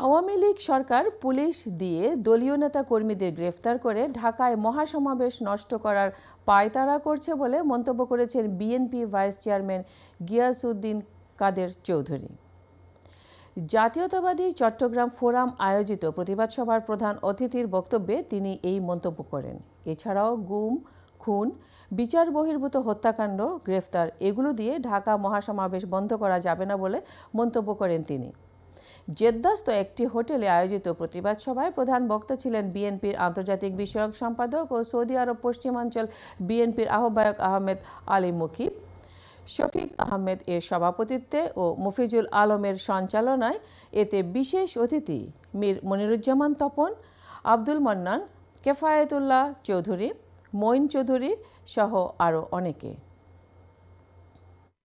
আওয়ামী লীগ সরকার police দিয়ে দলীয় নেতা কর্মীদের গ্রেফতার করে ঢাকায় মহাসমাবেশ নষ্ট করার পায়তারা করছে বলে মন্তব্য করেছেন BNP vice chairman Giasuddin Quader Chowdhury জাতীয়তাবাদী চট্টগ্রাম ফোরাম আয়োজিত প্রতিবাদ সভার প্রধান অতিথির বক্তব্যে তিনি এই মন্তব্য করেন এছাড়াও গুম খুন বিচার বহির্ভূত হত্যাকাণ্ড গ্রেফতার এগুলো দিয়ে ঢাকা মহাসমাবেশ বন্ধ করা যাবে না বলে মন্তব্য করেন তিনি জেদ্দাস্ত একটি হোটেলে আয়োজিত প্রতিবাদ সভায় প্রধান বক্তা ছিলেন বিএনপির আন্তর্জাতিক বিষয়ক সম্পাদক ও সৌদি আরব পশ্চিমাঞ্চল বিএনপির আহ্বায়ক আহমেদ আলী মুকিব শফিক আহমেদ এর সভাপতিত্বে ও মফিজুল আলমের সঞ্চালনায় এতে বিশেষ অতিথি মীর মনিরুজ্জামান তপন আব্দুল মান্নান কেফায়েতুল্লাহ চৌধুরী মঈন চৌধুরী সহ আরও অনেকে